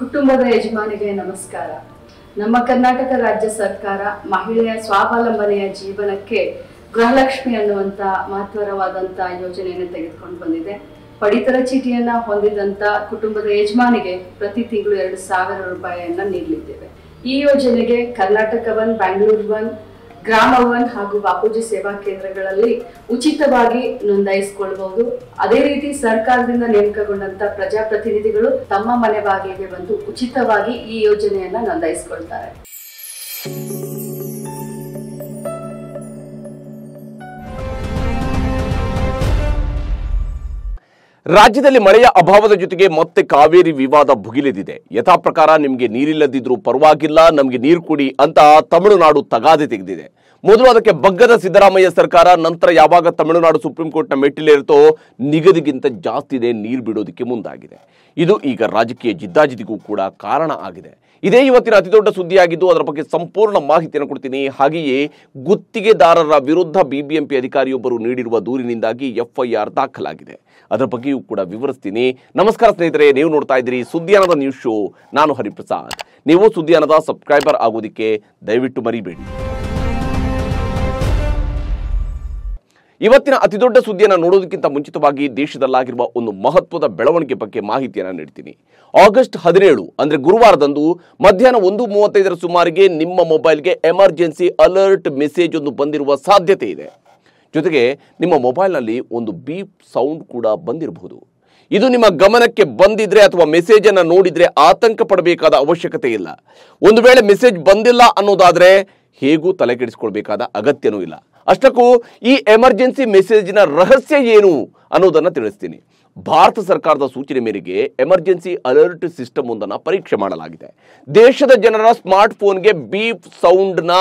ಕುಟುಂಬದ ಯಜಮಾನಿಗೆ ನಮಸ್ಕಾರ ನಮ್ಮ ಕರ್ನಾಟಕ ರಾಜ್ಯ ಸರ್ಕಾರ ಮಹಿಳೆಯ ಸ್ವಾವಲಂಬನೆಯ ಜೀವನಕ್ಕೆ ಗೃಹಲಕ್ಷ್ಮಿ ಅನ್ನುವಂತ ಮಹತ್ವರವಾದಂತ ಯೋಜನೆಯನ್ನು ತೆಗೆದುಕೊಂಡು ಬಂದಿದೆ ಪಡಿತರ ಚೀಟಿಯನ್ನ ಹೊಂದಿದಂತ ಕುಟುಂಬದ ಯಜಮಾನಿಗೆ ಪ್ರತಿ ತಿಂಗಳು ಎರಡು ಸಾವಿರ ರೂಪಾಯಿಯನ್ನ ನೀಡಲಿದ್ದೇವೆ ಈ ಯೋಜನೆಗೆ ಕರ್ನಾಟಕ ಬಂದ್ ಬ್ಯಾಂಗ್ಳೂರ್ ಒನ್ ಗ್ರಾಮ ಭವನ್ ಹಾಗೂ ಬಾಪೂಜಿ ಸೇವಾ ಕೇಂದ್ರಗಳಲ್ಲಿ ಉಚಿತವಾಗಿ ನೋಂದಾಯಿಸಿಕೊಳ್ಬಹುದು ಅದೇ ರೀತಿ ಸರ್ಕಾರದಿಂದ ನೇಮಕಗೊಂಡಂತ ಪ್ರಜಾಪ್ರತಿನಿಧಿಗಳು ತಮ್ಮ ಮನೆ ಬಾಗಿಲಿಗೆ ಬಂದು ಉಚಿತವಾಗಿ ಈ ಯೋಜನೆಯನ್ನ ನೋಂದಾಯಿಸಿಕೊಳ್ತಾರೆ ರಾಜ್ಯದಲ್ಲಿ ಮಳೆಯ ಅಭಾವದ ಜೊತೆಗೆ ಮತ್ತೆ ಕಾವೇರಿ ವಿವಾದ ಭುಗಿಲೆದಿದೆ ಯಥಾ ಪ್ರಕಾರ ನಿಮಗೆ ನೀರಿಲ್ಲದಿದ್ರೂ ಪರವಾಗಿಲ್ಲ ನಮಗೆ ನೀರು ಕುಡಿ ಅಂತ ತಮಿಳುನಾಡು ತಗಾದೆ ತೆಗೆದಿದೆ ಮೊದಲು ಅದಕ್ಕೆ ಬಗ್ಗದ ಸಿದ್ದರಾಮಯ್ಯ ಸರ್ಕಾರ ನಂತರ ಯಾವಾಗ ತಮಿಳುನಾಡು ಸುಪ್ರೀಂ ಕೋರ್ಟ್ನ ಮೆಟ್ಟಿಲೇರುತ್ತೋ ನಿಗದಿಗಿಂತ ಜಾಸ್ತಿ ಇದೆ ನೀರು ಬಿಡೋದಕ್ಕೆ ಮುಂದಾಗಿದೆ ಇದು ಈಗ ರಾಜಕೀಯ ಜಿದ್ದಾಜಿದಿಗೂ ಕೂಡ ಕಾರಣ ಆಗಿದೆ ಇದೇ ಇವತ್ತಿನ ಅತಿದೊಡ್ಡ ಸುದ್ದಿಯಾಗಿದ್ದು ಅದರ ಬಗ್ಗೆ ಸಂಪೂರ್ಣ ಮಾಹಿತಿಯನ್ನು ಕೊಡ್ತೀನಿ ಹಾಗೆಯೇ ಗುತ್ತಿಗೆದಾರರ ವಿರುದ್ಧ ಬಿಬಿಎಂಪಿ ಅಧಿಕಾರಿಯೊಬ್ಬರು ನೀಡಿರುವ ದೂರಿನಿಂದಾಗಿ ಎಫ್ಐಆರ್ ದಾಖಲಾಗಿದೆ ಅದರ ಬಗ್ಗೆಯೂ ಕೂಡ ವಿವರಿಸ್ತೀನಿ ನಮಸ್ಕಾರ ಸ್ನೇಹಿತರೆ ನೀವು ನೋಡ್ತಾ ಇದ್ದೀರಿ ಸುದ್ದಿಯಾನದ ನ್ಯೂಸ್ ಶೋ ನಾನು ಹರಿಪ್ರಸಾದ್ ನೀವು ಸುದ್ದಿಯಾನದ ಸಬ್ಸ್ಕ್ರೈಬರ್ ಆಗೋದಕ್ಕೆ ದಯವಿಟ್ಟು ಮರಿಬೇಡಿ ಇವತ್ತಿನ ಅತಿದೊಡ್ಡ ಸುದ್ದಿಯನ್ನು ನೋಡೋದಕ್ಕಿಂತ ಮುಂಚಿತವಾಗಿ ದೇಶದಲ್ಲಾಗಿರುವ ಒಂದು ಮಹತ್ವದ ಬೆಳವಣಿಗೆ ಬಗ್ಗೆ ಮಾಹಿತಿಯನ್ನು ನೀಡ್ತೀನಿ ಆಗಸ್ಟ್ ಹದಿನೇಳು ಅಂದರೆ ಗುರುವಾರದಂದು ಮಧ್ಯಾಹ್ನ ಒಂದು ಮೂವತ್ತೈದರ ಸುಮಾರಿಗೆ ನಿಮ್ಮ ಮೊಬೈಲ್ಗೆ ಎಮರ್ಜೆನ್ಸಿ ಅಲರ್ಟ್ ಮೆಸೇಜ್ ಒಂದು ಬಂದಿರುವ ಸಾಧ್ಯತೆ ಇದೆ ಜೊತೆಗೆ ನಿಮ್ಮ ಮೊಬೈಲ್ನಲ್ಲಿ ಒಂದು ಬೀಪ್ ಸೌಂಡ್ ಕೂಡ ಬಂದಿರಬಹುದು ಇದು ನಿಮ್ಮ ಗಮನಕ್ಕೆ ಬಂದಿದ್ರೆ ಅಥವಾ ಮೆಸೇಜ್ ಅನ್ನು ನೋಡಿದ್ರೆ ಆತಂಕ ಪಡಬೇಕಾದ ಅವಶ್ಯಕತೆ ಇಲ್ಲ ಒಂದು ವೇಳೆ ಮೆಸೇಜ್ ಬಂದಿಲ್ಲ ಅನ್ನೋದಾದ್ರೆ ಹೇಗೂ ತಲೆಕೆಡಿಸ್ಕೊಳ್ಬೇಕಾದ ಅಗತ್ಯನೂ ಇಲ್ಲ ಅಷ್ಟಕ್ಕೂ ಈ ಎಮರ್ಜೆನ್ಸಿ ಮೆಸೇಜಿನ ರಹಸ್ಯ ಏನು ಅನ್ನೋದನ್ನು ತಿಳಿಸ್ತೀನಿ ಭಾರತ ಸರ್ಕಾರದ ಸೂಚನೆ ಮೇರೆಗೆ ಎಮರ್ಜೆನ್ಸಿ ಅಲರ್ಟ್ ಸಿಸ್ಟಮ್ ಒಂದನ್ನು ಪರೀಕ್ಷೆ ಮಾಡಲಾಗಿದೆ ದೇಶದ ಜನರ ಸ್ಮಾರ್ಟ್ ಫೋನ್ಗೆ ಬೀಪ್ ಸೌಂಡ್ನ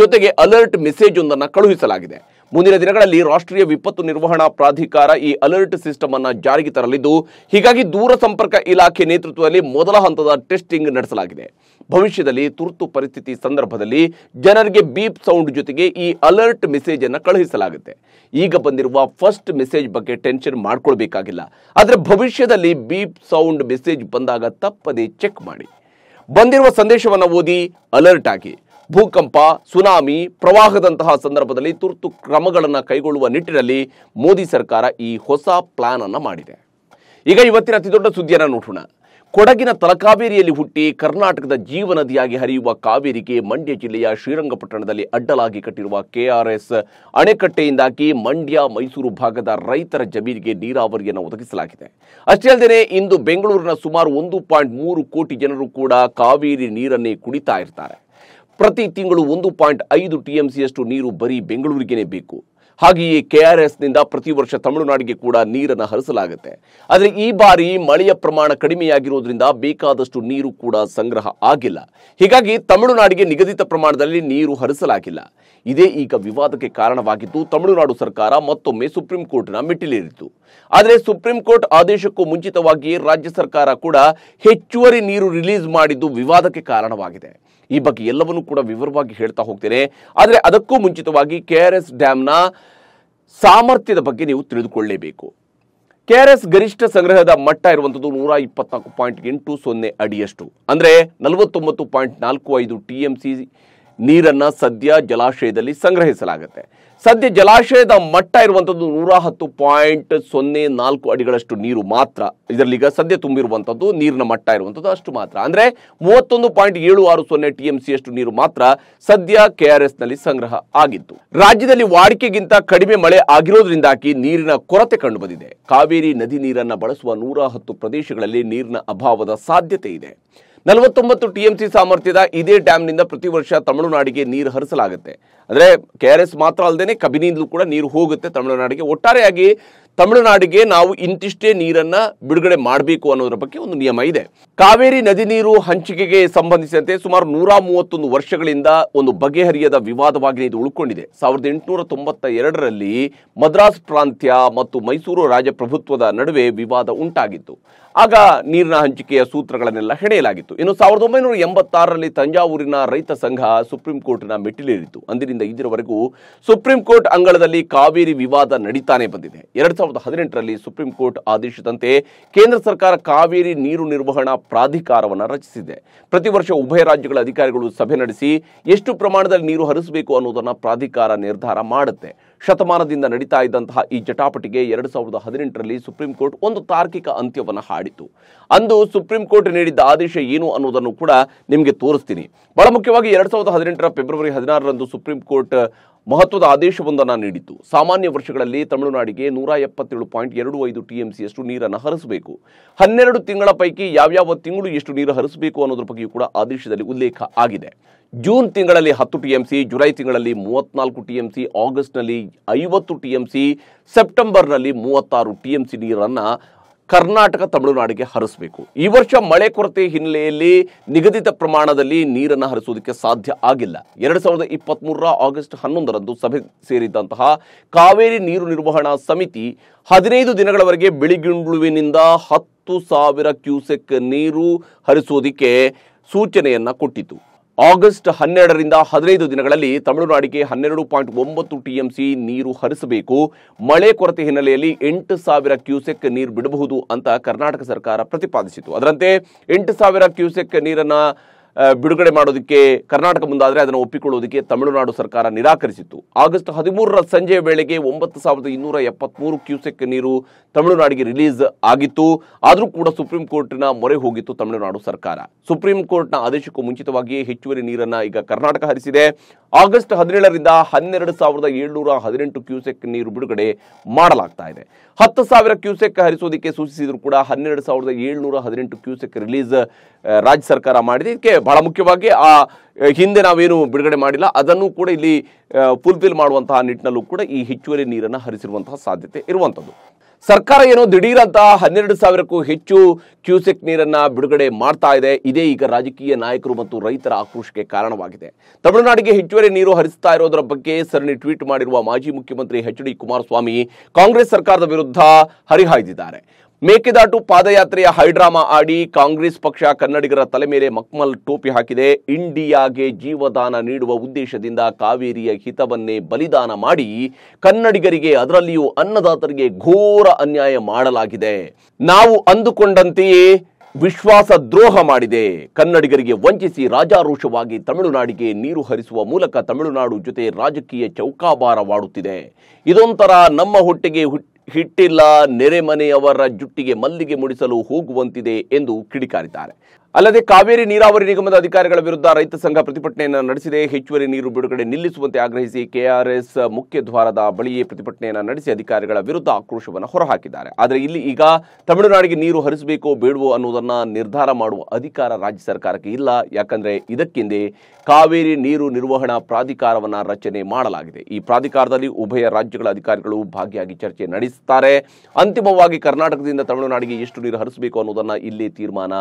ಜೊತೆಗೆ ಅಲರ್ಟ್ ಮೆಸೇಜ್ ಒಂದನ್ನು ಕಳುಹಿಸಲಾಗಿದೆ ಮುಂದಿನ ದಿನಗಳಲ್ಲಿ ರಾಷ್ಟ್ರೀಯ ವಿಪತ್ತು ನಿರ್ವಹಣಾ ಪ್ರಾಧಿಕಾರ ಈ ಅಲರ್ಟ್ ಸಿಸ್ಟಮ್ ಅನ್ನು ಜಾರಿಗೆ ತರಲಿದ್ದು ಹೀಗಾಗಿ ದೂರ ಸಂಪರ್ಕ ಇಲಾಖೆ ನೇತೃತ್ವದಲ್ಲಿ ಮೊದಲ ಹಂತದ ಟೆಸ್ಟಿಂಗ್ ನಡೆಸಲಾಗಿದೆ ಭವಿಷ್ಯದಲ್ಲಿ ತುರ್ತು ಪರಿಸ್ಥಿತಿ ಸಂದರ್ಭದಲ್ಲಿ ಜನರಿಗೆ ಬೀಪ್ ಸೌಂಡ್ ಜೊತೆಗೆ ಈ ಅಲರ್ಟ್ ಮೆಸೇಜ್ ಅನ್ನು ಕಳುಹಿಸಲಾಗುತ್ತೆ ಈಗ ಬಂದಿರುವ ಫಸ್ಟ್ ಮೆಸೇಜ್ ಬಗ್ಗೆ ಟೆನ್ಷನ್ ಮಾಡ್ಕೊಳ್ಬೇಕಾಗಿಲ್ಲ ಆದರೆ ಭವಿಷ್ಯದಲ್ಲಿ ಬೀಪ್ ಸೌಂಡ್ ಮೆಸೇಜ್ ಬಂದಾಗ ತಪ್ಪದೆ ಚೆಕ್ ಮಾಡಿ ಬಂದಿರುವ ಸಂದೇಶವನ್ನು ಓದಿ ಅಲರ್ಟ್ ಆಗಿ ಭೂಕಂಪ ಸುನಾಮಿ ಪ್ರವಾಹದಂತಹ ಸಂದರ್ಭದಲ್ಲಿ ತುರ್ತು ಕ್ರಮಗಳನ್ನು ಕೈಗೊಳ್ಳುವ ನಿಟ್ಟಿನಲ್ಲಿ ಮೋದಿ ಸರ್ಕಾರ ಈ ಹೊಸ ಪ್ಲಾನ್ ಅನ್ನು ಮಾಡಿದೆ ಈಗ ಇವತ್ತಿನ ಅತಿದೊಡ್ಡ ಸುದ್ದಿಯನ್ನು ನೋಡೋಣ ಕೊಡಗಿನ ತಲಕಾವೇರಿಯಲ್ಲಿ ಹುಟ್ಟಿ ಕರ್ನಾಟಕದ ಜೀವನದಿಯಾಗಿ ಹರಿಯುವ ಕಾವೇರಿಗೆ ಮಂಡ್ಯ ಜಿಲ್ಲೆಯ ಶ್ರೀರಂಗಪಟ್ಟಣದಲ್ಲಿ ಅಡ್ಡಲಾಗಿ ಕಟ್ಟಿರುವ ಕೆಆರ್ಎಸ್ ಅಣೆಕಟ್ಟೆಯಿಂದಾಗಿ ಮಂಡ್ಯ ಮೈಸೂರು ಭಾಗದ ರೈತರ ಜಮೀನಿಗೆ ನೀರಾವರಿಯನ್ನು ಒದಗಿಸಲಾಗಿದೆ ಅಷ್ಟೇ ಅಲ್ಲದೆ ಇಂದು ಬೆಂಗಳೂರಿನ ಸುಮಾರು ಒಂದು ಪಾಯಿಂಟ್ ಮೂರು ಕೋಟಿ ಜನರು ಕೂಡ ಕಾವೇರಿ ನೀರನ್ನೇ ಕುಡಿತಾ ಇರ್ತಾರೆ ಪ್ರತಿ ತಿಂಗಳು ಒಂದು ಪಾಯಿಂಟ್ ಐದು ಟಿಎಂಸಿಯಷ್ಟು ನೀರು ಬರೀ ಬೆಂಗಳೂರಿಗೇನೆ ಬೇಕು ಹಾಗೆಯೇ ನಿಂದ ಪ್ರತಿ ವರ್ಷ ತಮಿಳುನಾಡಿಗೆ ಕೂಡ ನೀರನ್ನು ಹರಿಸಲಾಗುತ್ತೆ ಆದರೆ ಈ ಬಾರಿ ಮಳೆಯ ಪ್ರಮಾಣ ಕಡಿಮೆಯಾಗಿರೋದ್ರಿಂದ ಬೇಕಾದಷ್ಟು ನೀರು ಕೂಡ ಸಂಗ್ರಹ ಆಗಿಲ್ಲ ಹೀಗಾಗಿ ತಮಿಳುನಾಡಿಗೆ ನಿಗದಿತ ಪ್ರಮಾಣದಲ್ಲಿ ನೀರು ಹರಿಸಲಾಗಿಲ್ಲ ಇದೇ ಈಗ ವಿವಾದಕ್ಕೆ ಕಾರಣವಾಗಿದ್ದು ತಮಿಳುನಾಡು ಸರ್ಕಾರ ಮತ್ತೊಮ್ಮೆ ಸುಪ್ರೀಂ ಕೋರ್ಟ್ನ ಮೆಟ್ಟಿಲೇರಿತು ಆದರೆ ಸುಪ್ರೀಂ ಕೋರ್ಟ್ ಆದೇಶಕ್ಕೂ ಮುಂಚಿತವಾಗಿಯೇ ರಾಜ್ಯ ಸರ್ಕಾರ ಕೂಡ ಹೆಚ್ಚುವರಿ ನೀರು ರಿಲೀಸ್ ಮಾಡಿದ್ದು ವಿವಾದಕ್ಕೆ ಕಾರಣವಾಗಿದೆ ಈ ಬಗ್ಗೆ ಎಲ್ಲವನ್ನೂ ಕೂಡ ವಿವರವಾಗಿ ಹೇಳ್ತಾ ಹೋಗ್ತೇನೆ ಆದರೆ ಅದಕ್ಕೂ ಮುಂಚಿತವಾಗಿ ಕೆ ಆರ್ ಎಸ್ ಡ್ಯಾಮ್ನ ಸಾಮರ್ಥ್ಯದ ಬಗ್ಗೆ ನೀವು ತಿಳಿದುಕೊಳ್ಳೇಬೇಕು ಕೆ ಆರ್ ಎಸ್ ಗರಿಷ್ಠ ಸಂಗ್ರಹದ ಮಟ್ಟ ಇರುವಂಥದ್ದು ನೂರ ಇಪ್ಪತ್ನಾಲ್ಕು ಪಾಯಿಂಟ್ ಎಂಟು ಸೊನ್ನೆ ಅಡಿಯಷ್ಟು ಅಂದರೆ ನಲವತ್ತೊಂಬತ್ತು ಪಾಯಿಂಟ್ ನಾಲ್ಕು ಐದು ಟಿ ಎಂ ಸಿ ನೀರನ್ನು ಸದ್ಯ ಜಲಾಶಯದಲ್ಲಿ ಸಂಗ್ರಹಿಸಲಾಗುತ್ತೆ ಸದ್ಯ ಜಲಾಶಯದ ಮಟ್ಟ ಇರುವಂಥದ್ದು ನೂರ ಹತ್ತು ಪಾಯಿಂಟ್ ಸೊನ್ನೆ ನಾಲ್ಕು ಅಡಿಗಳಷ್ಟು ನೀರು ಮಾತ್ರ ಇದರಲ್ಲಿ ಈಗ ಸದ್ಯ ತುಂಬಿರುವಂಥದ್ದು ನೀರಿನ ಮಟ್ಟ ಇರುವಂಥದ್ದು ಅಷ್ಟು ಮಾತ್ರ ಅಂದರೆ ಮೂವತ್ತೊಂದು ಪಾಯಿಂಟ್ ಏಳು ಆರು ಸೊನ್ನೆ ಟಿ ಎಂ ಸಿ ಅಷ್ಟು ನೀರು ಮಾತ್ರ ಸದ್ಯ ನಲ್ಲಿ ಸಂಗ್ರಹ ಆಗಿತ್ತು ರಾಜ್ಯದಲ್ಲಿ ವಾಡಿಕೆಗಿಂತ ಕಡಿಮೆ ಮಳೆ ಆಗಿರೋದ್ರಿಂದಾಗಿ ನೀರಿನ ಕೊರತೆ ಕಂಡು ಬಂದಿದೆ ಕಾವೇರಿ ನದಿ ನೀರನ್ನು ಬಳಸುವ ನೂರ ಹತ್ತು ಪ್ರದೇಶಗಳಲ್ಲಿ ನೀರಿನ ಅಭಾವದ ಸಾಧ್ಯತೆ ಇದೆ ನಲವತ್ತೊಂಬತ್ತು ಟಿ ಎಂ ಸಿ ಸಾಮರ್ಥ್ಯದ ಇದೇ ಡ್ಯಾಮ್ನಿಂದ ಪ್ರತಿ ವರ್ಷ ತಮಿಳುನಾಡಿಗೆ ನೀರು ಹರಿಸಲಾಗುತ್ತೆ ಅಂದರೆ ಕೆ ಆರ್ ಎಸ್ ಮಾತ್ರ ಅಲ್ಲದೆ ಕಬಿನಿಂದಲೂ ಕೂಡ ನೀರು ಹೋಗುತ್ತೆ ತಮಿಳುನಾಡಿಗೆ ಒಟ್ಟಾರೆಯಾಗಿ ತಮಿಳುನಾಡಿಗೆ ನಾವು ಇಂತಿಷ್ಟೇ ನೀರನ್ನು ಬಿಡುಗಡೆ ಮಾಡಬೇಕು ಅನ್ನೋದ್ರ ಬಗ್ಗೆ ಒಂದು ನಿಯಮ ಇದೆ ಕಾವೇರಿ ನದಿ ನೀರು ಹಂಚಿಕೆಗೆ ಸಂಬಂಧಿಸಿದಂತೆ ಸುಮಾರು ನೂರ ಮೂವತ್ತೊಂದು ವರ್ಷಗಳಿಂದ ಒಂದು ಬಗೆಹರಿಯದ ವಿವಾದವಾಗಿ ಇದು ಉಳ್ಕೊಂಡಿದೆ ಸಾವಿರದ ಎಂಟುನೂರ ತೊಂಬತ್ತ ಎರಡರಲ್ಲಿ ಮದ್ರಾಸ್ ಪ್ರಾಂತ್ಯ ಮತ್ತು ಮೈಸೂರು ರಾಜಪ್ರಭುತ್ವದ ನಡುವೆ ವಿವಾದ ಉಂಟಾಗಿತ್ತು ಆಗ ನೀರಿನ ಹಂಚಿಕೆಯ ಸೂತ್ರಗಳನ್ನೆಲ್ಲ ಹೆಣೆಯಲಾಗಿತ್ತು ಇನ್ನು ಸಾವಿರದ ಒಂಬೈನೂರ ಎಂಬತ್ತಾರರಲ್ಲಿ ತಂಜಾವೂರಿನ ರೈತ ಸಂಘ ಸುಪ್ರೀಂ ಕೋರ್ಟ್ನ ಮೆಟ್ಟಿಲೇರಿತ್ತು ಅಂದಿನಿಂದ ಇದರವರೆಗೂ ಸುಪ್ರೀಂ ಕೋರ್ಟ್ ಅಂಗಳದಲ್ಲಿ ಕಾವೇರಿ ವಿವಾದ ನಡೀತಾನೆ ಬಂದಿದೆ ಎರಡ್ ಸಾವಿರದ ಹದಿನೆಂಟರಲ್ಲಿ ಸುಪ್ರೀಂ ಕೋರ್ಟ್ ಆದೇಶದಂತೆ ಕೇಂದ್ರ ಸರ್ಕಾರ ಕಾವೇರಿ ನೀರು ನಿರ್ವಹಣಾ ಪ್ರಾಧಿಕಾರವನ್ನು ರಚಿಸಿದೆ ಪ್ರತಿ ವರ್ಷ ಉಭಯ ರಾಜ್ಯಗಳ ಅಧಿಕಾರಿಗಳು ಸಭೆ ನಡೆಸಿ ಎಷ್ಟು ಪ್ರಮಾಣದಲ್ಲಿ ನೀರು ಹರಿಸಬೇಕು ಅನ್ನೋದನ್ನು ಪ್ರಾಧಿಕಾರ ನಿರ್ಧಾರ ಮಾಡುತ್ತೆ ಶತಮಾನದಿಂದ ನಡೀತಾ ಇದ್ದಂತಹ ಈ ಜಟಾಪಟಿಗೆ ಎರಡು ಸಾವಿರದ ಹದಿನೆಂಟರಲ್ಲಿ ಸುಪ್ರೀಂ ಕೋರ್ಟ್ ಒಂದು ತಾರ್ಕಿಕ ಅಂತ್ಯವನ್ನು ಹಾಡಿತು ಅಂದು ಸುಪ್ರೀಂ ಕೋರ್ಟ್ ನೀಡಿದ್ದ ಆದೇಶ ಏನು ಅನ್ನೋದನ್ನು ಕೂಡ ನಿಮಗೆ ತೋರಿಸ್ತೀನಿ ಬಹಳ ಮುಖ್ಯವಾಗಿ ಎರಡು ಸಾವಿರದ ಹದಿನೆಂಟರ ಫೆಬ್ರವರಿ ಹದಿನಾರರಂದು ಸುಪ್ರೀಂ ಕೋರ್ಟ್ ಮಹತ್ವದ ಆದೇಶವೊಂದನ್ನು ನೀಡಿತ್ತು ಸಾಮಾನ್ಯ ವರ್ಷಗಳಲ್ಲಿ ತಮಿಳುನಾಡಿಗೆ ನೂರ ಎಪ್ಪತ್ತೇಳು ಪಾಯಿಂಟ್ ಎರಡು ಐದು ಟಿಎಂಸಿಯಷ್ಟು ನೀರನ್ನು ಹರಿಸಬೇಕು ಹನ್ನೆರಡು ತಿಂಗಳ ಪೈಕಿ ಯಾವ್ಯಾವ ತಿಂಗಳು ಎಷ್ಟು ನೀರು ಹರಿಸಬೇಕು ಅನ್ನೋದ್ರ ಬಗ್ಗೆಯೂ ಕೂಡ ಆದೇಶದಲ್ಲಿ ಉಲ್ಲೇಖ ಆಗಿದೆ ಜೂನ್ ತಿಂಗಳಲ್ಲಿ ಹತ್ತು ಟಿಎಂಸಿ ಜುಲೈ ತಿಂಗಳಲ್ಲಿ ಮೂವತ್ನಾಲ್ಕು ಟಿಎಂಸಿ ಆಗಸ್ಟ್ನಲ್ಲಿ ಐವತ್ತು ಟಿಎಂಸಿ ಸೆಪ್ಟೆಂಬರ್ನಲ್ಲಿ ಮೂವತ್ತಾರು ಟಿಎಂಸಿ ನೀರನ್ನು ಕರ್ನಾಟಕ ತಮಿಳುನಾಡಿಗೆ ಹರಿಸಬೇಕು ಈ ವರ್ಷ ಮಳೆ ಕೊರತೆ ಹಿನ್ನೆಲೆಯಲ್ಲಿ ನಿಗದಿತ ಪ್ರಮಾಣದಲ್ಲಿ ನೀರನ್ನು ಹರಿಸುವುದಕ್ಕೆ ಸಾಧ್ಯ ಆಗಿಲ್ಲ ಎರಡು ಸಾವಿರದ ಮೂರರ ಆಗಸ್ಟ್ ಹನ್ನೊಂದರಂದು ಸಭೆ ಸೇರಿದ್ದಂತಹ ಕಾವೇರಿ ನೀರು ನಿರ್ವಹಣಾ ಸಮಿತಿ ಹದಿನೈದು ದಿನಗಳವರೆಗೆ ಬೆಳಿಗಿಂಡುವಿನಿಂದ ಹತ್ತು ಸಾವಿರ ಕ್ಯೂಸೆಕ್ ನೀರು ಹರಿಸುವುದಕ್ಕೆ ಸೂಚನೆಯನ್ನು ಕೊಟ್ಟಿತು ಆಗಸ್ಟ್ ಹನ್ನೆರಡರಿಂದ ಹದಿನೈದು ದಿನಗಳಲ್ಲಿ ತಮಿಳುನಾಡಿಗೆ ಹನ್ನೆರಡು ಪಾಯಿಂಟ್ ಒಂಬತ್ತು ಟಿಎಂಸಿ ನೀರು ಹರಿಸಬೇಕು ಮಳೆ ಕೊರತೆ ಹಿನ್ನೆಲೆಯಲ್ಲಿ ಎಂಟು ಸಾವಿರ ಕ್ಯೂಸೆಕ್ ನೀರು ಬಿಡಬಹುದು ಅಂತ ಕರ್ನಾಟಕ ಸರ್ಕಾರ ಪ್ರತಿಪಾದಿಸಿತು ಅದರಂತೆ ಎಂಟು ಸಾವಿರ ಕ್ಯೂಸೆಕ್ ನೀರನ್ನು ಬಿಡುಗಡೆ ಮಾಡೋದಕ್ಕೆ ಕರ್ನಾಟಕ ಮುಂದಾದರೆ ಅದನ್ನು ಒಪ್ಪಿಕೊಳ್ಳೋದಕ್ಕೆ ತಮಿಳುನಾಡು ಸರ್ಕಾರ ನಿರಾಕರಿಸಿತ್ತು ಆಗಸ್ಟ್ ಹದಿಮೂರರ ಸಂಜೆಯ ವೇಳೆಗೆ ಒಂಬತ್ತು ಸಾವಿರದ ಇನ್ನೂರ ಎಪ್ಪತ್ತ್ಮೂರು ಕ್ಯೂಸೆಕ್ ನೀರು ತಮಿಳುನಾಡಿಗೆ ರಿಲೀಸ್ ಆಗಿತ್ತು ಆದರೂ ಕೂಡ ಸುಪ್ರೀಂ ಕೋರ್ಟ್ನ ಮೊರೆ ಹೋಗಿತ್ತು ತಮಿಳುನಾಡು ಸರ್ಕಾರ ಸುಪ್ರೀಂ ಕೋರ್ಟ್ನ ಆದೇಶಕ್ಕೂ ಮುಂಚಿತವಾಗಿಯೇ ಹೆಚ್ಚುವರಿ ನೀರನ್ನು ಈಗ ಕರ್ನಾಟಕ ಹರಿಸಿದೆ ಆಗಸ್ಟ್ ಹದಿನೇಳರಿಂದ ಹನ್ನೆರಡು ಸಾವಿರದ ಏಳ್ನೂರ ಹದಿನೆಂಟು ಕ್ಯೂಸೆಕ್ ನೀರು ಬಿಡುಗಡೆ ಮಾಡಲಾಗ್ತಾ ಇದೆ ಹತ್ತು ಸಾವಿರ ಕ್ಯೂಸೆಕ್ ಹರಿಸೋದಕ್ಕೆ ಸೂಚಿಸಿದ್ರು ಕೂಡ ಹನ್ನೆರಡು ಸಾವಿರದ ಏಳ್ನೂರ ಹದಿನೆಂಟು ಕ್ಯೂಸೆಕ್ ರಿಲೀಸ್ ರಾಜ್ಯ ಸರ್ಕಾರ ಮಾಡಿದೆ ಇದಕ್ಕೆ ಬಹಳ ಮುಖ್ಯವಾಗಿ ಆ ಹಿಂದೆ ನಾವೇನು ಬಿಡುಗಡೆ ಮಾಡಿಲ್ಲ ಅದನ್ನು ಕೂಡ ಇಲ್ಲಿ ಫುಲ್ಫಿಲ್ ಮಾಡುವಂತಹ ನಿಟ್ಟಿನಲ್ಲೂ ಕೂಡ ಈ ಹೆಚ್ಚುವರಿ ನೀರನ್ನು ಹರಿಸಿರುವಂತಹ ಸಾಧ್ಯತೆ ಇರುವಂಥದ್ದು ಸರ್ಕಾರ ಏನೋ ದಿಢೀರಂತ ಹನ್ನೆರಡು ಸಾವಿರಕ್ಕೂ ಹೆಚ್ಚು ಕ್ಯೂಸೆಕ್ ನೀರನ್ನು ಬಿಡುಗಡೆ ಮಾಡ್ತಾ ಇದೆ ಇದೇ ಈಗ ರಾಜಕೀಯ ನಾಯಕರು ಮತ್ತು ರೈತರ ಆಕ್ರೋಶಕ್ಕೆ ಕಾರಣವಾಗಿದೆ ತಮಿಳುನಾಡಿಗೆ ಹೆಚ್ಚುವರಿ ನೀರು ಹರಿಸ್ತಾ ಇರೋದರ ಬಗ್ಗೆ ಸರಣಿ ಟ್ವೀಟ್ ಮಾಡಿರುವ ಮಾಜಿ ಮುಖ್ಯಮಂತ್ರಿ ಎಚ್ ಡಿ ಕುಮಾರಸ್ವಾಮಿ ಕಾಂಗ್ರೆಸ್ ಸರ್ಕಾರದ ವಿರುದ್ಧ ಹರಿಹಾಯ್ದಿದ್ದಾರೆ ಮೇಕೆದಾಟು ಪಾದಯಾತ್ರೆಯ ಹೈಡ್ರಾಮಾ ಆಡಿ ಕಾಂಗ್ರೆಸ್ ಪಕ್ಷ ಕನ್ನಡಿಗರ ತಲೆ ಮೇಲೆ ಮಕ್ಮಲ್ ಟೋಪಿ ಹಾಕಿದೆ ಇಂಡಿಯಾಗೆ ಜೀವದಾನ ನೀಡುವ ಉದ್ದೇಶದಿಂದ ಕಾವೇರಿಯ ಹಿತವನ್ನೇ ಬಲಿದಾನ ಮಾಡಿ ಕನ್ನಡಿಗರಿಗೆ ಅದರಲ್ಲಿಯೂ ಅನ್ನದಾತರಿಗೆ ಘೋರ ಅನ್ಯಾಯ ಮಾಡಲಾಗಿದೆ ನಾವು ಅಂದುಕೊಂಡಂತೆಯೇ ವಿಶ್ವಾಸ ದ್ರೋಹ ಮಾಡಿದೆ ಕನ್ನಡಿಗರಿಗೆ ವಂಚಿಸಿ ರಾಜಾರೋಷವಾಗಿ ತಮಿಳುನಾಡಿಗೆ ನೀರು ಹರಿಸುವ ಮೂಲಕ ತಮಿಳುನಾಡು ಜೊತೆ ರಾಜಕೀಯ ಚೌಕಾಬಾರವಾಡುತ್ತಿದೆ ಇದೊಂಥರ ನಮ್ಮ ಹೊಟ್ಟೆಗೆ ಹಿಟ್ಟಿಲ್ಲ ನೆರೆಮನೆಯವರ ಜುಟ್ಟಿಗೆ ಮಲ್ಲಿಗೆ ಮುಡಿಸಲು ಹೋಗುವಂತಿದೆ ಎಂದು ಕಿಡಿಕಾರಿದ್ದಾರೆ ಅಲ್ಲದೆ ಕಾವೇರಿ ನೀರಾವರಿ ನಿಗಮದ ಅಧಿಕಾರಿಗಳ ವಿರುದ್ಧ ರೈತ ಸಂಘ ಪ್ರತಿಭಟನೆಯನ್ನು ನಡೆಸಿದೆ ಹೆಚ್ಚುವರಿ ನೀರು ಬಿಡುಗಡೆ ನಿಲ್ಲಿಸುವಂತೆ ಆಗ್ರಹಿಸಿ ಕೆಆರ್ಎಸ್ ಮುಖ್ಯ ದ್ವಾರದ ಬಳಿಯೇ ಪ್ರತಿಭಟನೆಯನ್ನು ನಡೆಸಿ ಅಧಿಕಾರಿಗಳ ವಿರುದ್ಧ ಆಕ್ರೋಶವನ್ನು ಹೊರಹಾಕಿದ್ದಾರೆ ಆದರೆ ಇಲ್ಲಿ ಈಗ ತಮಿಳುನಾಡಿಗೆ ನೀರು ಹರಿಸಬೇಕೋ ಬೇಡವೋ ಅನ್ನೋದನ್ನು ನಿರ್ಧಾರ ಮಾಡುವ ಅಧಿಕಾರ ರಾಜ್ಯ ಸರ್ಕಾರಕ್ಕೆ ಇಲ್ಲ ಯಾಕಂದರೆ ಇದಕ್ಕೆಂದೇ ಕಾವೇರಿ ನೀರು ನಿರ್ವಹಣಾ ಪ್ರಾಧಿಕಾರವನ್ನು ರಚನೆ ಮಾಡಲಾಗಿದೆ ಈ ಪ್ರಾಧಿಕಾರದಲ್ಲಿ ಉಭಯ ರಾಜ್ಯಗಳ ಅಧಿಕಾರಿಗಳು ಭಾಗಿಯಾಗಿ ಚರ್ಚೆ ನಡೆಸುತ್ತಾರೆ ಅಂತಿಮವಾಗಿ ಕರ್ನಾಟಕದಿಂದ ತಮಿಳುನಾಡಿಗೆ ಎಷ್ಟು ನೀರು ಹರಿಸಬೇಕು ಅನ್ನೋದನ್ನು ಇಲ್ಲಿ ತೀರ್ಮಾನ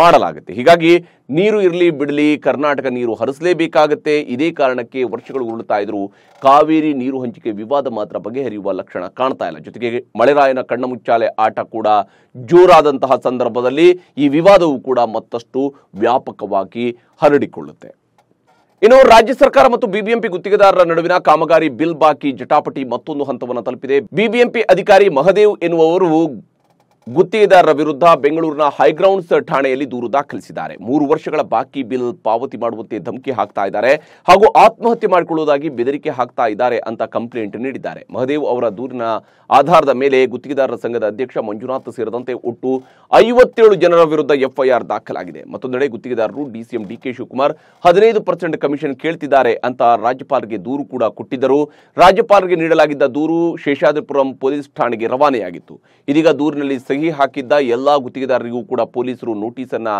ಮಾಡಲಾಗಿದೆ ಆಗುತ್ತೆ ಹೀಗಾಗಿ ನೀರು ಇರಲಿ ಬಿಡಲಿ ಕರ್ನಾಟಕ ನೀರು ಹರಿಸಲೇಬೇಕಾಗತ್ತೆ ಇದೇ ಕಾರಣಕ್ಕೆ ವರ್ಷಗಳು ಉರುಳುತ್ತಾ ಇದ್ರು ಕಾವೇರಿ ನೀರು ಹಂಚಿಕೆ ವಿವಾದ ಮಾತ್ರ ಬಗೆಹರಿಯುವ ಲಕ್ಷಣ ಕಾಣ್ತಾ ಇಲ್ಲ ಜೊತೆಗೆ ಮಳೆರಾಯನ ಕಣ್ಣ ಮುಚ್ಚಾಲೆ ಆಟ ಕೂಡ ಜೋರಾದಂತಹ ಸಂದರ್ಭದಲ್ಲಿ ಈ ವಿವಾದವು ಕೂಡ ಮತ್ತಷ್ಟು ವ್ಯಾಪಕವಾಗಿ ಹರಡಿಕೊಳ್ಳುತ್ತೆ ಇನ್ನು ರಾಜ್ಯ ಸರ್ಕಾರ ಮತ್ತು ಬಿಬಿಎಂಪಿ ಗುತ್ತಿಗೆದಾರರ ನಡುವಿನ ಕಾಮಗಾರಿ ಬಿಲ್ ಬಾಕಿ ಜಟಾಪಟಿ ಮತ್ತೊಂದು ಹಂತವನ್ನು ತಲುಪಿದೆ ಬಿಬಿಎಂಪಿ ಅಧಿಕಾರಿ ಮಹದೇವ್ ಎನ್ನುವರು ಗುತ್ತಿಗೆದಾರರ ವಿರುದ್ಧ ಬೆಂಗಳೂರಿನ ಹೈಗ್ರೌಂಡ್ಸ್ ಠಾಣೆಯಲ್ಲಿ ದೂರು ದಾಖಲಿಸಿದ್ದಾರೆ ಮೂರು ವರ್ಷಗಳ ಬಾಕಿ ಬಿಲ್ ಪಾವತಿ ಮಾಡುವಂತೆ ಧಮಕಿ ಹಾಕ್ತಾ ಇದ್ದಾರೆ ಹಾಗೂ ಆತ್ಮಹತ್ಯೆ ಮಾಡಿಕೊಳ್ಳುವುದಾಗಿ ಬೆದರಿಕೆ ಹಾಕ್ತಾ ಇದ್ದಾರೆ ಅಂತ ಕಂಪ್ಲೇಂಟ್ ನೀಡಿದ್ದಾರೆ ಮಹದೇವ್ ಅವರ ದೂರಿನ ಆಧಾರದ ಮೇಲೆ ಗುತ್ತಿಗೆದಾರರ ಸಂಘದ ಅಧ್ಯಕ್ಷ ಮಂಜುನಾಥ್ ಸೇರಿದಂತೆ ಒಟ್ಟು ಐವತ್ತೇಳು ಜನರ ವಿರುದ್ಧ ಎಫ್ಐಆರ್ ದಾಖಲಾಗಿದೆ ಮತ್ತೊಂದೆಡೆ ಗುತ್ತಿಗೆದಾರರು ಡಿಸಿಎಂ ಡಿಕೆ ಶಿವಕುಮಾರ್ ಹದಿನೈದು ಪರ್ಸೆಂಟ್ ಕಮಿಷನ್ ಕೇಳ್ತಿದ್ದಾರೆ ಅಂತ ರಾಜ್ಯಪಾಲರಿಗೆ ದೂರು ಕೂಡ ಕೊಟ್ಟಿದ್ದರು ರಾಜ್ಯಪಾಲರಿಗೆ ನೀಡಲಾಗಿದ್ದ ದೂರು ಶೇಷಾದ್ರಿಪುರಂ ಪೊಲೀಸ್ ಠಾಣೆಗೆ ರವಾನೆಯಾಗಿತ್ತು ಇದೀಗ ದೂರಿನಲ್ಲಿ ಸಹಿ ಸಹಿ ಹಾಕಿದ್ದ ಎಲ್ಲಾ ಗುತ್ತಿಗೆದಾರರಿಗೂ ಕೂಡ ಪೊಲೀಸರು ನೋಟಿಸ್ ಅನ್ನ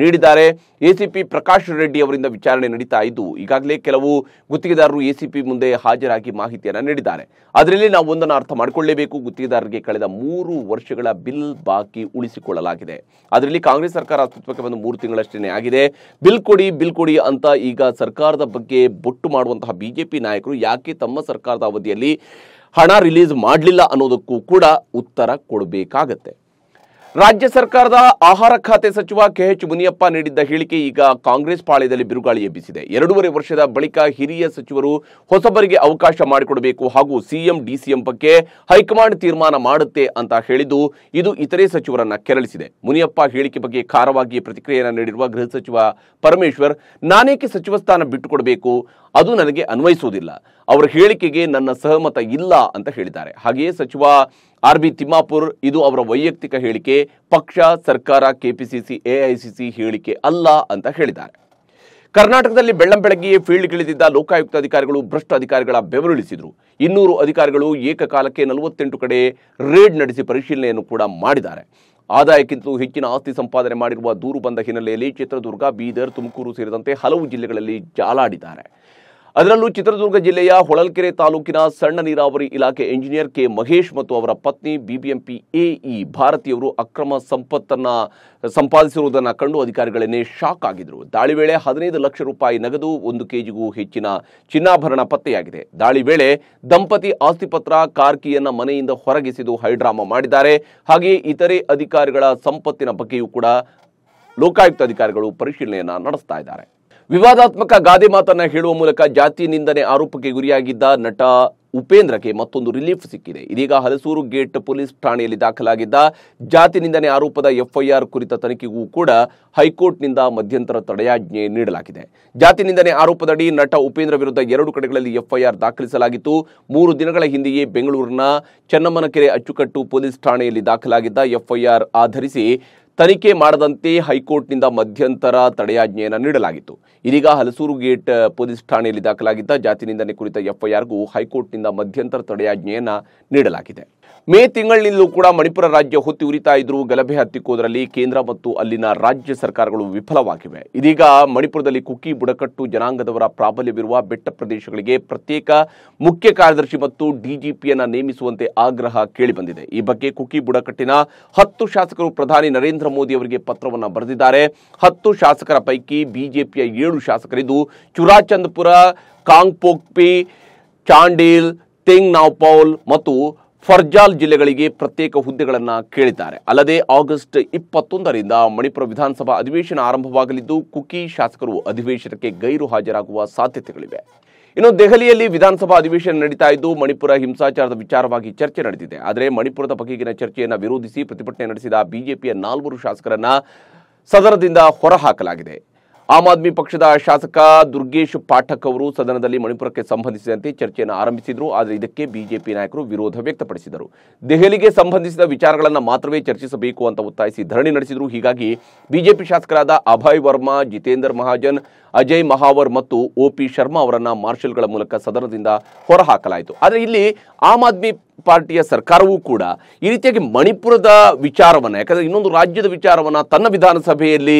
ನೀಡಿದ್ದಾರೆ ಎಸಿಪಿ ಪ್ರಕಾಶ್ ರೆಡ್ಡಿ ಅವರಿಂದ ವಿಚಾರಣೆ ನಡೀತಾ ಇದ್ದು ಈಗಾಗಲೇ ಕೆಲವು ಗುತ್ತಿಗೆದಾರರು ಎಸಿಪಿ ಮುಂದೆ ಹಾಜರಾಗಿ ಮಾಹಿತಿಯನ್ನು ನೀಡಿದ್ದಾರೆ ಅದರಲ್ಲಿ ನಾವು ಒಂದನ್ನು ಅರ್ಥ ಮಾಡಿಕೊಳ್ಳೇಬೇಕು ಗುತ್ತಿಗೆದಾರರಿಗೆ ಕಳೆದ ಮೂರು ವರ್ಷಗಳ ಬಿಲ್ ಬಾಕಿ ಉಳಿಸಿಕೊಳ್ಳಲಾಗಿದೆ ಅದರಲ್ಲಿ ಕಾಂಗ್ರೆಸ್ ಸರ್ಕಾರ ಅಸ್ತಿತ್ವಕ್ಕೆ ಬಂದು ಮೂರು ತಿಂಗಳಷ್ಟೇ ಆಗಿದೆ ಬಿಲ್ ಕೊಡಿ ಬಿಲ್ ಕೊಡಿ ಅಂತ ಈಗ ಸರ್ಕಾರದ ಬಗ್ಗೆ ಬೊಟ್ಟು ಮಾಡುವಂತಹ ಬಿಜೆಪಿ ನಾಯಕರು ಯಾಕೆ ತಮ್ಮ ಸರ್ಕಾರದ ಅವಧಿಯಲ್ಲಿ ಹಣ ರಿಲೀಸ್ ಮಾಡಲಿಲ್ಲ ಅನ್ನೋದಕ್ಕೂ ಕೂಡ ಉತ್ತರ ಕೊಡಬೇಕಾಗತ್ತೆ ರಾಜ್ಯ ಸರ್ಕಾರದ ಆಹಾರ ಖಾತೆ ಸಚಿವ ಕೆಎಚ್ ಮುನಿಯಪ್ಪ ನೀಡಿದ್ದ ಹೇಳಿಕೆ ಈಗ ಕಾಂಗ್ರೆಸ್ ಪಾಳ್ಯದಲ್ಲಿ ಬಿರುಗಾಳಿ ಎಬ್ಬಿಸಿದೆ ಎರಡೂವರೆ ವರ್ಷದ ಬಳಿಕ ಹಿರಿಯ ಸಚಿವರು ಹೊಸಬರಿಗೆ ಅವಕಾಶ ಮಾಡಿಕೊಡಬೇಕು ಹಾಗೂ ಸಿಎಂ ಡಿಸಿಎಂ ಬಗ್ಗೆ ಹೈಕಮಾಂಡ್ ತೀರ್ಮಾನ ಮಾಡುತ್ತೆ ಅಂತ ಹೇಳಿದ್ದು ಇದು ಇತರೆ ಸಚಿವರನ್ನ ಕೆರಳಿಸಿದೆ ಮುನಿಯಪ್ಪ ಹೇಳಿಕೆ ಬಗ್ಗೆ ಖಾರವಾಗಿ ಪ್ರತಿಕ್ರಿಯೆಯನ್ನು ನೀಡಿರುವ ಗೃಹ ಸಚಿವ ಪರಮೇಶ್ವರ್ ನಾನೇಕೆ ಸಚಿವ ಸ್ಥಾನ ಬಿಟ್ಟುಕೊಡಬೇಕು ಅದು ನನಗೆ ಅನ್ವಯಿಸುವುದಿಲ್ಲ ಅವರ ಹೇಳಿಕೆಗೆ ನನ್ನ ಸಹಮತ ಇಲ್ಲ ಅಂತ ಹೇಳಿದ್ದಾರೆ ಹಾಗೆಯೇ ಸಚಿವ ಆರ್ ಬಿ ತಿಮ್ಮಾಪುರ್ ಇದು ಅವರ ವೈಯಕ್ತಿಕ ಹೇಳಿಕೆ ಪಕ್ಷ ಸರ್ಕಾರ ಕೆಪಿಸಿಸಿ ಎಐಸಿಸಿ ಹೇಳಿಕೆ ಅಲ್ಲ ಅಂತ ಹೇಳಿದ್ದಾರೆ ಕರ್ನಾಟಕದಲ್ಲಿ ಬೆಳ್ಳಂಬೆಳಗ್ಗೆಯೇ ಫೀಲ್ಡ್ಗಿಳಿದಿದ್ದ ಲೋಕಾಯುಕ್ತ ಅಧಿಕಾರಿಗಳು ಭ್ರಷ್ಟ ಅಧಿಕಾರಿಗಳ ಬೆವರುಳಿಸಿದರು ಇನ್ನೂರು ಅಧಿಕಾರಿಗಳು ಏಕಕಾಲಕ್ಕೆ ನಲವತ್ತೆಂಟು ಕಡೆ ರೇಡ್ ನಡೆಸಿ ಪರಿಶೀಲನೆಯನ್ನು ಕೂಡ ಮಾಡಿದ್ದಾರೆ ಆದಾಯಕ್ಕಿಂತಲೂ ಹೆಚ್ಚಿನ ಆಸ್ತಿ ಸಂಪಾದನೆ ಮಾಡಿರುವ ದೂರು ಬಂದ ಹಿನ್ನೆಲೆಯಲ್ಲಿ ಚಿತ್ರದುರ್ಗ ಬೀದರ್ ತುಮಕೂರು ಸೇರಿದಂತೆ ಹಲವು ಜಿಲ್ಲೆಗಳಲ್ಲಿ ಜಾಲಾಡಿದ್ದಾರೆ ಅದರಲ್ಲೂ ಚಿತ್ರದುರ್ಗ ಜಿಲ್ಲೆಯ ಹೊಳಲ್ಕೆರೆ ತಾಲೂಕಿನ ಸಣ್ಣ ನೀರಾವರಿ ಇಲಾಖೆ ಎಂಜಿನಿಯರ್ ಕೆ ಮಹೇಶ್ ಮತ್ತು ಅವರ ಪತ್ನಿ ಬಿಬಿಎಂಪಿ ಎಇ ಭಾರತೀಯವರು ಅಕ್ರಮ ಸಂಪತ್ತನ್ನು ಸಂಪಾದಿಸಿರುವುದನ್ನು ಕಂಡು ಅಧಿಕಾರಿಗಳನ್ನೇ ಶಾಕ್ ಆಗಿದ್ರು ದಾಳಿ ವೇಳೆ ಹದಿನೈದು ಲಕ್ಷ ರೂಪಾಯಿ ನಗದು ಒಂದು ಕೆಜಿಗೂ ಹೆಚ್ಚಿನ ಚಿನ್ನಾಭರಣ ಪತ್ತೆಯಾಗಿದೆ ದಾಳಿ ವೇಳೆ ದಂಪತಿ ಆಸ್ತಿಪತ್ರ ಕಾರ್ಕಿಯನ್ನ ಮನೆಯಿಂದ ಹೊರಗಿಸಿದು ಹೈಡ್ರಾಮಾ ಮಾಡಿದ್ದಾರೆ ಹಾಗೆಯೇ ಇತರೆ ಅಧಿಕಾರಿಗಳ ಸಂಪತ್ತಿನ ಬಗ್ಗೆಯೂ ಕೂಡ ಲೋಕಾಯುಕ್ತ ಅಧಿಕಾರಿಗಳು ಪರಿಶೀಲನೆಯನ್ನು ನಡೆಸ್ತಾ ಇದ್ದಾರೆ ವಿವಾದಾತ್ಮಕ ಗಾದೆ ಮಾತನ್ನ ಹೇಳುವ ಮೂಲಕ ಜಾತಿ ನಿಂದನೆ ಆರೋಪಕ್ಕೆ ಗುರಿಯಾಗಿದ್ದ ನಟ ಉಪೇಂದ್ರಕ್ಕೆ ಮತ್ತೊಂದು ರಿಲೀಫ್ ಸಿಕ್ಕಿದೆ ಇದೀಗ ಹಲಸೂರು ಗೇಟ್ ಪೊಲೀಸ್ ಠಾಣೆಯಲ್ಲಿ ದಾಖಲಾಗಿದ್ದ ಜಾತಿ ನಿಂದನೆ ಆರೋಪದ ಎಫ್ಐಆರ್ ಕುರಿತ ತನಿಖೆಗೂ ಕೂಡ ಹೈಕೋರ್ಟ್ನಿಂದ ಮಧ್ಯಂತರ ತಡೆಯಾಜ್ಞೆ ನೀಡಲಾಗಿದೆ ಜಾತಿ ನಿಂದನೆ ಆರೋಪದಡಿ ನಟ ಉಪೇಂದ್ರ ವಿರುದ್ಧ ಎರಡು ಕಡೆಗಳಲ್ಲಿ ಎಫ್ಐಆರ್ ದಾಖಲಿಸಲಾಗಿತ್ತು ಮೂರು ದಿನಗಳ ಹಿಂದೆಯೇ ಬೆಂಗಳೂರಿನ ಚನ್ನಮ್ಮನಕೆರೆ ಅಚ್ಚುಕಟ್ಟು ಪೊಲೀಸ್ ಠಾಣೆಯಲ್ಲಿ ದಾಖಲಾಗಿದ್ದ ಎಫ್ಐಆರ್ ಆಧರಿಸಿ ತನಿಖೆ ಮಾಡದಂತೆ ಹೈಕೋರ್ಟ್ನಿಂದ ಮಧ್ಯಂತರ ತಡೆಯಾಜ್ಞೆಯನ್ನು ನೀಡಲಾಗಿತ್ತು ಇದೀಗ ಹಲಸೂರು ಗೇಟ್ ಪೊಲೀಸ್ ಠಾಣೆಯಲ್ಲಿ ದಾಖಲಾಗಿದ್ದ ಜಾತಿ ನಿಂದನೆ ಕುರಿತ ಎಫ್ಐಆರ್ಗೂ ಹೈಕೋರ್ಟ್ನಿಂದ ಮಧ್ಯಂತರ ತಡೆಯಾಜ್ಞೆಯನ್ನು ನೀಡಲಾಗಿದೆ ಮೇ ತಿಂಗಳಿನಲ್ಲೂ ಕೂಡ ಮಣಿಪುರ ರಾಜ್ಯ ಹೊತ್ತಿ ಉರಿತಾ ಇದ್ರು ಗಲಭೆ ಹತ್ತಿಕ್ಕೋದರಲ್ಲಿ ಕೇಂದ್ರ ಮತ್ತು ಅಲ್ಲಿನ ರಾಜ್ಯ ಸರ್ಕಾರಗಳು ವಿಫಲವಾಗಿವೆ ಇದೀಗ ಮಣಿಪುರದಲ್ಲಿ ಕುಕ್ಕಿ ಬುಡಕಟ್ಟು ಜನಾಂಗದವರ ಪ್ರಾಬಲ್ಯವಿರುವ ಬೆಟ್ಟ ಪ್ರದೇಶಗಳಿಗೆ ಪ್ರತ್ಯೇಕ ಮುಖ್ಯ ಕಾರ್ಯದರ್ಶಿ ಮತ್ತು ಡಿಜಿಪಿಯನ್ನ ನೇಮಿಸುವಂತೆ ಆಗ್ರಹ ಕೇಳಿಬಂದಿದೆ ಈ ಬಗ್ಗೆ ಕುಕ್ಕಿ ಬುಡಕಟ್ಟಿನ ಹತ್ತು ಶಾಸಕರು ಪ್ರಧಾನಿ ನರೇಂದ್ರ ಮೋದಿ ಅವರಿಗೆ ಪತ್ರವನ್ನು ಬರೆದಿದ್ದಾರೆ ಹತ್ತು ಶಾಸಕರ ಪೈಕಿ ಬಿಜೆಪಿಯ ಏಳು ಶಾಸಕರಿದ್ದು ಚುರಾಚಂದ್ಪುರ ಕಾಂಗ್ಪೋಕ್ಪಿ ಚಾಂಡೀಲ್ ತೆಂಗ್ ನಾವ್ಪೌಲ್ ಮತ್ತು ಫರ್ಜಾಲ್ ಜಿಲ್ಲೆಗಳಿಗೆ ಪ್ರತ್ಯೇಕ ಹುದ್ದೆಗಳನ್ನು ಕೇಳಿದ್ದಾರೆ ಅಲ್ಲದೆ ಆಗಸ್ಟ್ ಇಪ್ಪತ್ತೊಂದರಿಂದ ಮಣಿಪುರ ವಿಧಾನಸಭಾ ಅಧಿವೇಶನ ಆರಂಭವಾಗಲಿದ್ದು ಕುಕಿ ಶಾಸಕರು ಅಧಿವೇಶನಕ್ಕೆ ಗೈರು ಹಾಜರಾಗುವ ಸಾಧ್ಯತೆಗಳಿವೆ ಇನ್ನು ದೆಹಲಿಯಲ್ಲಿ ವಿಧಾನಸಭಾ ಅಧಿವೇಶನ ನಡೀತಾ ಇದ್ದು ಮಣಿಪುರ ಹಿಂಸಾಚಾರದ ವಿಚಾರವಾಗಿ ಚರ್ಚೆ ನಡೆದಿದೆ ಆದರೆ ಮಣಿಪುರದ ಬಗೆಗಿನ ಚರ್ಚೆಯನ್ನು ವಿರೋಧಿಸಿ ಪ್ರತಿಭಟನೆ ನಡೆಸಿದ ಬಿಜೆಪಿಯ ನಾಲ್ವರು ಶಾಸಕರನ್ನ ಸದನದಿಂದ ಹೊರಹಾಕಲಾಗಿದೆ ಆಮ್ ಆದ್ಮಿ ಪಕ್ಷದ ಶಾಸಕ ದುರ್ಗೇಶ್ ಪಾಠಕ್ ಅವರು ಸದನದಲ್ಲಿ ಮಣಿಪುರಕ್ಕೆ ಸಂಬಂಧಿಸಿದಂತೆ ಚರ್ಚೆಯನ್ನು ಆರಂಭಿಸಿದ್ರು ಆದರೆ ಇದಕ್ಕೆ ಬಿಜೆಪಿ ನಾಯಕರು ವಿರೋಧ ವ್ಯಕ್ತಪಡಿಸಿದರು ದೆಹಲಿಗೆ ಸಂಬಂಧಿಸಿದ ವಿಚಾರಗಳನ್ನು ಮಾತ್ರವೇ ಚರ್ಚಿಸಬೇಕು ಅಂತ ಒತ್ತಾಯಿಸಿ ಧರಣಿ ನಡೆಸಿದರು ಹೀಗಾಗಿ ಬಿಜೆಪಿ ಶಾಸಕರಾದ ಅಭಯ್ ವರ್ಮಾ ಜಿತೇಂದರ್ ಮಹಾಜನ್ ಅಜಯ್ ಮಹಾವರ್ ಮತ್ತು ಒ ಪಿ ಶರ್ಮಾ ಅವರನ್ನು ಮಾರ್ಷಲ್ಗಳ ಮೂಲಕ ಸದನದಿಂದ ಹೊರಹಾಕಲಾಯಿತು ಆದರೆ ಇಲ್ಲಿ ಆಮ್ ಆದ್ಮಿ ಪಾರ್ಟಿಯ ಸರ್ಕಾರವೂ ಕೂಡ ಈ ರೀತಿಯಾಗಿ ಮಣಿಪುರದ ವಿಚಾರವನ್ನು ಯಾಕಂದರೆ ಇನ್ನೊಂದು ರಾಜ್ಯದ ವಿಚಾರವನ್ನು ತನ್ನ ವಿಧಾನಸಭೆಯಲ್ಲಿ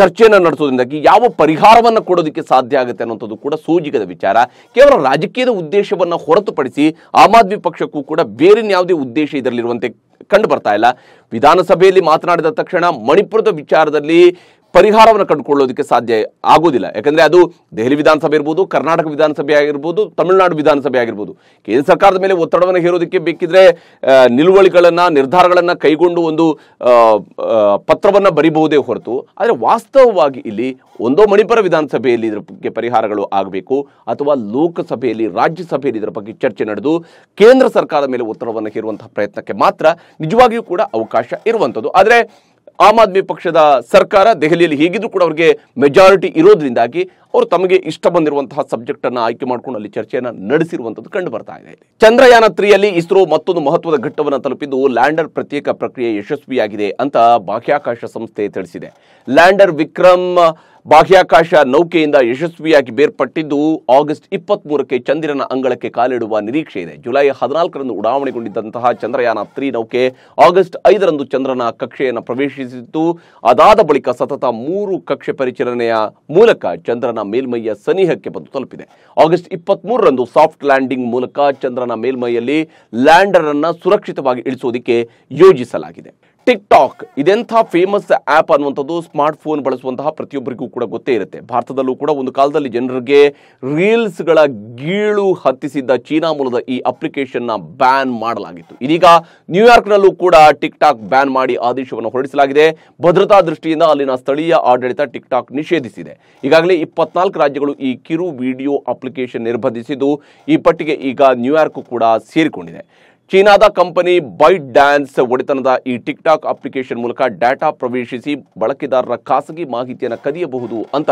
ಚರ್ಚೆಯನ್ನು ನಡೆಸೋದ್ರಿಂದಾಗಿ ಯಾವ ಪರಿಹಾರವನ್ನು ಕೊಡೋದಕ್ಕೆ ಸಾಧ್ಯ ಆಗುತ್ತೆ ಅನ್ನೋಂಥದ್ದು ಕೂಡ ಸೂಜಿಗದ ವಿಚಾರ ಕೇವಲ ರಾಜಕೀಯದ ಉದ್ದೇಶವನ್ನು ಹೊರತುಪಡಿಸಿ ಆಮ್ ಆದ್ಮಿ ಪಕ್ಷಕ್ಕೂ ಕೂಡ ಬೇರೆ ಯಾವುದೇ ಉದ್ದೇಶ ಇದರಲ್ಲಿರುವಂತೆ ಕಂಡು ಬರ್ತಾ ಇಲ್ಲ ವಿಧಾನಸಭೆಯಲ್ಲಿ ಮಾತನಾಡಿದ ತಕ್ಷಣ ಮಣಿಪುರದ ವಿಚಾರದಲ್ಲಿ ಪರಿಹಾರವನ್ನು ಕಂಡುಕೊಳ್ಳೋದಕ್ಕೆ ಸಾಧ್ಯ ಆಗೋದಿಲ್ಲ ಯಾಕಂದರೆ ಅದು ದೆಹಲಿ ವಿಧಾನಸಭೆ ಇರ್ಬೋದು ಕರ್ನಾಟಕ ವಿಧಾನಸಭೆ ಆಗಿರ್ಬೋದು ತಮಿಳುನಾಡು ವಿಧಾನಸಭೆ ಆಗಿರ್ಬೋದು ಕೇಂದ್ರ ಸರ್ಕಾರದ ಮೇಲೆ ಒತ್ತಡವನ್ನು ಹೇರೋದಕ್ಕೆ ಬೇಕಿದ್ರೆ ನಿಲುವಳಿಗಳನ್ನು ನಿರ್ಧಾರಗಳನ್ನು ಕೈಗೊಂಡು ಒಂದು ಪತ್ರವನ್ನು ಬರಿಬಹುದೇ ಹೊರತು ಆದರೆ ವಾಸ್ತವವಾಗಿ ಇಲ್ಲಿ ಒಂದೋ ಮಣಿಪುರ ವಿಧಾನಸಭೆಯಲ್ಲಿ ಇದರ ಬಗ್ಗೆ ಪರಿಹಾರಗಳು ಆಗಬೇಕು ಅಥವಾ ಲೋಕಸಭೆಯಲ್ಲಿ ರಾಜ್ಯಸಭೆಯಲ್ಲಿ ಇದರ ಬಗ್ಗೆ ಚರ್ಚೆ ನಡೆದು ಕೇಂದ್ರ ಸರ್ಕಾರದ ಮೇಲೆ ಒತ್ತಡವನ್ನು ಹೇರುವಂತಹ ಪ್ರಯತ್ನಕ್ಕೆ ಮಾತ್ರ ನಿಜವಾಗಿಯೂ ಕೂಡ ಅವಕಾಶ ಇರುವಂಥದ್ದು ಆದರೆ ಆಮ್ ಆದ್ಮಿ ಪಕ್ಷದ ಸರ್ಕಾರ ದೆಹಲಿಯಲ್ಲಿ ಹೇಗಿದ್ರು ಕೂಡ ಅವರಿಗೆ ಮೆಜಾರಿಟಿ ಇರೋದ್ರಿಂದಾಗಿ ಅವರು ತಮಗೆ ಇಷ್ಟ ಬಂದಿರುವಂತಹ ಸಬ್ಜೆಕ್ಟ್ ಅನ್ನು ಆಯ್ಕೆ ಮಾಡಿಕೊಂಡು ಅಲ್ಲಿ ಚರ್ಚೆಯನ್ನು ನಡೆಸಿರುವಂತದ್ದು ಕಂಡು ಬರ್ತಾ ಇದೆ ಚಂದ್ರಯಾನ ತ್ರೀಯಲ್ಲಿ ಇಸ್ರೋ ಮತ್ತೊಂದು ಮಹತ್ವದ ಘಟ್ಟವನ್ನು ತಲುಪಿದ್ದು ಲ್ಯಾಂಡರ್ ಪ್ರತ್ಯೇಕ ಪ್ರಕ್ರಿಯೆ ಯಶಸ್ವಿಯಾಗಿದೆ ಅಂತ ಬಾಹ್ಯಾಕಾಶ ಸಂಸ್ಥೆ ತಿಳಿಸಿದೆ ಲ್ಯಾಂಡರ್ ವಿಕ್ರಮ್ ಬಾಹ್ಯಾಕಾಶ ನೌಕೆಯಿಂದ ಯಶಸ್ವಿಯಾಗಿ ಬೇರ್ಪಟ್ಟಿದ್ದು ಆಗಸ್ಟ್ ಇಪ್ಪತ್ತ್ ಮೂರಕ್ಕೆ ಚಂದಿರನ ಅಂಗಳಕ್ಕೆ ಕಾಲಿಡುವ ನಿರೀಕ್ಷೆ ಇದೆ ಜುಲೈ ಹದಿನಾಲ್ಕರಂದು ಉಡಾವಣೆಗೊಂಡಿದ್ದಂತಹ ಚಂದ್ರಯಾನ ತ್ರೀ ನೌಕೆ ಆಗಸ್ಟ್ ಐದರಂದು ಚಂದ್ರನ ಕಕ್ಷೆಯನ್ನು ಪ್ರವೇಶಿಸಿದ್ದು ಅದಾದ ಬಳಿಕ ಸತತ ಮೂರು ಕಕ್ಷೆ ಪರಿಚಲನೆಯ ಮೂಲಕ ಚಂದ್ರನ ಮೇಲ್ಮೈಯ ಸನಿಹಕ್ಕೆ ಬಂದು ತಲುಪಿದೆ ಆಗಸ್ಟ್ ಇಪ್ಪತ್ತ್ ಮೂರರಂದು ಸಾಫ್ಟ್ ಲ್ಯಾಂಡಿಂಗ್ ಮೂಲಕ ಚಂದ್ರನ ಮೇಲ್ಮೈಯಲ್ಲಿ ಲ್ಯಾಂಡರ್ ಅನ್ನು ಸುರಕ್ಷಿತವಾಗಿ ಇಳಿಸುವುದಕ್ಕೆ ಯೋಜಿಸಲಾಗಿದೆ ಟಿಕ್ ಟಾಕ್ ಇದೆಂಥ ಫೇಮಸ್ ಆ್ಯಪ್ ಅನ್ನುವಂಥದ್ದು ಸ್ಮಾರ್ಟ್ ಫೋನ್ ಬಳಸುವಂತಹ ಪ್ರತಿಯೊಬ್ಬರಿಗೂ ಕೂಡ ಗೊತ್ತೇ ಇರುತ್ತೆ ಭಾರತದಲ್ಲೂ ಕೂಡ ಒಂದು ಕಾಲದಲ್ಲಿ ಜನರಿಗೆ ರೀಲ್ಸ್ಗಳ ಗೀಳು ಹತ್ತಿಸಿದ್ದ ಚೀನಾ ಮೂಲದ ಈ ಅಪ್ಲಿಕೇಶನ್ನ ಬ್ಯಾನ್ ಮಾಡಲಾಗಿತ್ತು ಇದೀಗ ನ್ಯೂಯಾರ್ಕ್ನಲ್ಲೂ ಕೂಡ ಟಿಕ್ ಟಾಕ್ ಬ್ಯಾನ್ ಮಾಡಿ ಆದೇಶವನ್ನು ಹೊರಡಿಸಲಾಗಿದೆ ಭದ್ರತಾ ದೃಷ್ಟಿಯಿಂದ ಅಲ್ಲಿನ ಸ್ಥಳೀಯ ಆಡಳಿತ ಟಿಕ್ ಟಾಕ್ ನಿಷೇಧಿಸಿದೆ ಈಗಾಗಲೇ ಇಪ್ಪತ್ನಾಲ್ಕು ರಾಜ್ಯಗಳು ಈ ಕಿರು ವಿಡಿಯೋ ಅಪ್ಲಿಕೇಶನ್ ನಿರ್ಬಂಧಿಸಿದ್ದು ಈ ಪಟ್ಟಿಗೆ ಈಗ ನ್ಯೂಯಾರ್ಕ್ ಕೂಡ ಸೇರಿಕೊಂಡಿದೆ ಚೀನಾದ ಕಂಪನಿ ಬೈಟ್ ಡ್ಯಾನ್ಸ್ ಒಡೆತನದ ಈ ಟಿಕ್ ಟಾಕ್ ಅಪ್ಲಿಕೇಶನ್ ಮೂಲಕ ಡಾಟಾ ಪ್ರವೇಶಿಸಿ ಬಳಕೆದಾರರ ಖಾಸಗಿ ಮಾಹಿತಿಯನ್ನು ಕದಿಯಬಹುದು ಅಂತ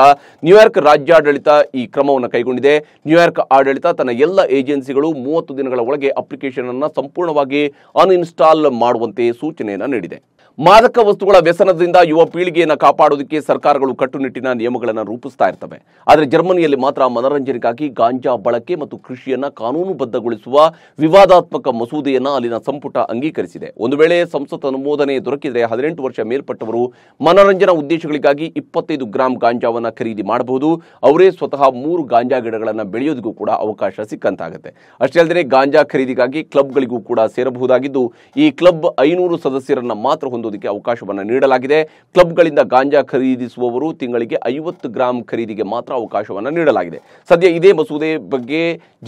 ನ್ಯೂಯಾರ್ಕ್ ರಾಜ್ಯಾಡಳಿತ ಈ ಕ್ರಮವನ್ನು ಕೈಗೊಂಡಿದೆ ನ್ಯೂಯಾರ್ಕ್ ಆಡಳಿತ ತನ್ನ ಎಲ್ಲ ಏಜೆನ್ಸಿಗಳು ಮೂವತ್ತು ದಿನಗಳ ಒಳಗೆ ಅಪ್ಲಿಕೇಶನ್ ಅನ್ನು ಸಂಪೂರ್ಣವಾಗಿ ಅನ್ಇನ್ಸ್ಟಾಲ್ ಮಾಡುವಂತೆ ಸೂಚನೆಯನ್ನು ನೀಡಿದೆ ಮಾದಕ ವಸ್ತುಗಳ ವ್ಯಸನದಿಂದ ಯುವ ಪೀಳಿಗೆಯನ್ನು ಕಾಪಾಡುವುದಕ್ಕೆ ಸರ್ಕಾರಗಳು ಕಟ್ಟುನಿಟ್ಟಿನ ನಿಯಮಗಳನ್ನು ರೂಪಿಸ್ತಾ ಇರ್ತವೆ ಆದರೆ ಜರ್ಮನಿಯಲ್ಲಿ ಮಾತ್ರ ಮನರಂಜನೆಗಾಗಿ ಗಾಂಜಾ ಬಳಕೆ ಮತ್ತು ಕೃಷಿಯನ್ನು ಕಾನೂನುಬದ್ಧಗೊಳಿಸುವ ವಿವಾದಾತ್ಮಕ ಮಸೂದೆಯನ್ನು ಅಲ್ಲಿನ ಸಂಪುಟ ಅಂಗೀಕರಿಸಿದೆ ಒಂದು ವೇಳೆ ಸಂಸತ್ ಅನುಮೋದನೆ ದೊರಕಿದರೆ ಹದಿನೆಂಟು ವರ್ಷ ಮೇಲ್ಪಟ್ಟವರು ಮನರಂಜನಾ ಉದ್ದೇಶಗಳಿಗಾಗಿ ಇಪ್ಪತ್ತೈದು ಗ್ರಾಂ ಗಾಂಜಾವನ್ನು ಖರೀದಿ ಮಾಡಬಹುದು ಅವರೇ ಸ್ವತಃ ಮೂರು ಗಾಂಜಾ ಗಿಡಗಳನ್ನು ಬೆಳೆಯೋದಿಗೂ ಕೂಡ ಅವಕಾಶ ಸಿಕ್ಕಂತಾಗುತ್ತೆ ಅಷ್ಟೇ ಅಲ್ಲದೆ ಗಾಂಜಾ ಖರೀದಿಗಾಗಿ ಕ್ಲಬ್ಗಳಿಗೂ ಕೂಡ ಸೇರಬಹುದಾಗಿದ್ದು ಈ ಕ್ಲಬ್ ಐನೂರು ಸದಸ್ಯರನ್ನು ಮಾತ್ರ ಹೊಂದೋದಕ್ಕೆ ಅವಕಾಶವನ್ನು ನೀಡಲಾಗಿದೆ ಕ್ಲಬ್ಗಳಿಂದ ಗಾಂಜಾ ಖರೀದಿಸುವವರು ತಿಂಗಳಿಗೆ ಐವತ್ತು ಗ್ರಾಂ ಖರೀದಿಗೆ ಮಾತ್ರ ಅವಕಾಶವನ್ನು ನೀಡಲಾಗಿದೆ ಸದ್ಯ ಇದೇ ಮಸೂದೆ ಬಗ್ಗೆ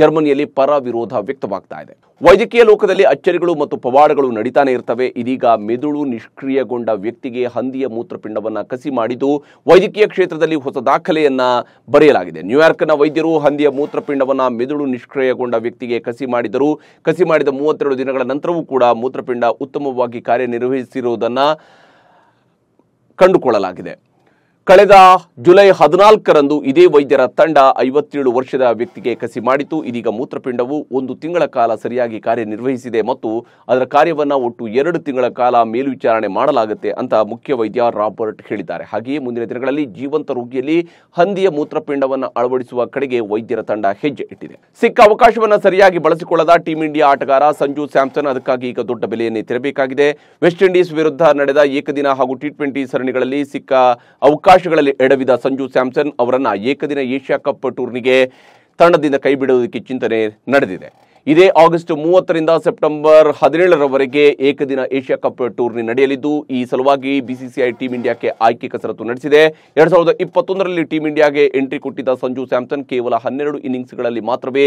ಜರ್ಮನಿಯಲ್ಲಿ ಪರ ವಿರೋಧ ವ್ಯಕ್ತವಾಗ್ತಾ ಇದೆ ವೈದ್ಯಕೀಯ ಲೋಕದಲ್ಲಿ ಅಚ್ಚರಿಗಳು ಮತ್ತು ಪವಾಡಗಳು ನಡೀತಾನೆ ಇರ್ತವೆ ಇದೀಗ ಮೆದುಳು ನಿಷ್ಕ್ರಿಯಗೊಂಡ ವ್ಯಕ್ತಿಗೆ ಹಂದಿಯ ಮೂತ್ರಪಿಂಡವನ್ನು ಕಸಿ ಮಾಡಿದ್ದು ವೈದ್ಯಕೀಯ ಕ್ಷೇತ್ರದಲ್ಲಿ ಹೊಸ ದಾಖಲೆಯನ್ನ ಬರೆಯಲಾಗಿದೆ ನ್ಯೂಯಾರ್ಕ್ನ ವೈದ್ಯರು ಹಂದಿಯ ಮೂತ್ರಪಿಂಡವನ್ನು ಮೆದುಳು ನಿಷ್ಕ್ರಿಯಗೊಂಡ ವ್ಯಕ್ತಿಗೆ ಕಸಿ ಮಾಡಿದರು ಕಸಿ ಮಾಡಿದ ಮೂವತ್ತೆರಡು ದಿನಗಳ ನಂತರವೂ ಕೂಡ ಮೂತ್ರಪಿಂಡ ಉತ್ತಮವಾಗಿ ಕಾರ್ಯನಿರ್ವಹಿಸಿರುವುದನ್ನು ಕಂಡುಕೊಳ್ಳಲಾಗಿದೆ ಕಳೆದ ಜುಲೈ ಹದಿನಾಲ್ಕರಂದು ಇದೇ ವೈದ್ಯರ ತಂಡ ಐವತ್ತೇಳು ವರ್ಷದ ವ್ಯಕ್ತಿಗೆ ಕಸಿ ಮಾಡಿತು ಇದೀಗ ಮೂತ್ರಪಿಂಡವು ಒಂದು ತಿಂಗಳ ಕಾಲ ಸರಿಯಾಗಿ ಕಾರ್ಯನಿರ್ವಹಿಸಿದೆ ಮತ್ತು ಅದರ ಕಾರ್ಯವನ್ನು ಒಟ್ಟು ಎರಡು ತಿಂಗಳ ಕಾಲ ಮೇಲ್ವಿಚಾರಣೆ ಮಾಡಲಾಗುತ್ತೆ ಅಂತ ಮುಖ್ಯ ವೈದ್ಯ ರಾಬರ್ಟ್ ಹೇಳಿದ್ದಾರೆ ಹಾಗೆಯೇ ಮುಂದಿನ ದಿನಗಳಲ್ಲಿ ಜೀವಂತ ರೋಗಿಯಲ್ಲಿ ಹಂದಿಯ ಮೂತ್ರಪಿಂಡವನ್ನು ಅಳವಡಿಸುವ ಕಡೆಗೆ ವೈದ್ಯರ ತಂಡ ಹೆಜ್ಜೆ ಇಟ್ಟಿದೆ ಸಿಕ್ಕ ಅವಕಾಶವನ್ನು ಸರಿಯಾಗಿ ಬಳಸಿಕೊಳ್ಳದ ಟೀಂ ಇಂಡಿಯಾ ಆಟಗಾರ ಸಂಜು ಸ್ಯಾಮ್ಸನ್ ಅದಕ್ಕಾಗಿ ಈಗ ದೊಡ್ಡ ಬೆಲೆಯನ್ನೇ ತೆರಬೇಕಾಗಿದೆ ವೆಸ್ಟ್ ಇಂಡೀಸ್ ವಿರುದ್ಧ ನಡೆದ ಏಕದಿನ ಹಾಗೂ ಟಿ ಸರಣಿಗಳಲ್ಲಿ ಸಿಕ್ಕ ಅವಕಾಶ ಅವಕಾಶಗಳಲ್ಲಿ ಎಡವಿದ ಸಂಜು ಸ್ಯಾಮ್ಸನ್ ಅವರನ್ನು ಏಕದಿನ ಏಷ್ಯಾ ಕಪ್ ಟೂರ್ನಿಗೆ ತಂಡದಿಂದ ಕೈಬಿಡುವುದಕ್ಕೆ ಚಿಂತನೆ ನಡೆದಿದೆ ಇದೇ ಆಗಸ್ಟ್ ಮೂವತ್ತರಿಂದ ಸೆಪ್ಟೆಂಬರ್ ಹದಿನೇಳರವರೆಗೆ ಏಕದಿನ ಏಷ್ಯಾ ಕಪ್ ಟೂರ್ನಿ ನಡೆಯಲಿದ್ದು ಈ ಸಲುವಾಗಿ ಬಿಸಿಸಿಐ ಟೀಂ ಇಂಡಿಯಾಕ್ಕೆ ಆಯ್ಕೆ ಕಸರತ್ತು ನಡೆಸಿದೆ ಎರಡ್ ಸಾವಿರದ ಇಪ್ಪತ್ತೊಂದರಲ್ಲಿ ಟೀಂ ಇಂಡಿಯಾಗೆ ಎಂಟ್ರಿ ಕೊಟ್ಟಿದ್ದ ಸಂಜು ಸ್ಯಾಮ್ಸನ್ ಕೇವಲ ಹನ್ನೆರಡು ಇನ್ನಿಂಗ್ಸ್ಗಳಲ್ಲಿ ಮಾತ್ರವೇ